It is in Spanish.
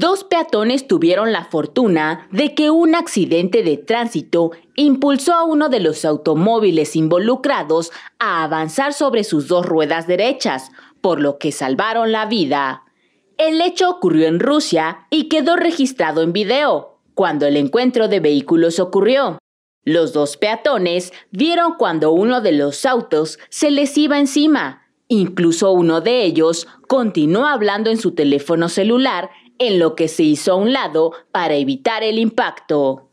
Dos peatones tuvieron la fortuna de que un accidente de tránsito impulsó a uno de los automóviles involucrados a avanzar sobre sus dos ruedas derechas, por lo que salvaron la vida. El hecho ocurrió en Rusia y quedó registrado en video, cuando el encuentro de vehículos ocurrió. Los dos peatones vieron cuando uno de los autos se les iba encima. Incluso uno de ellos continuó hablando en su teléfono celular en lo que se hizo a un lado para evitar el impacto.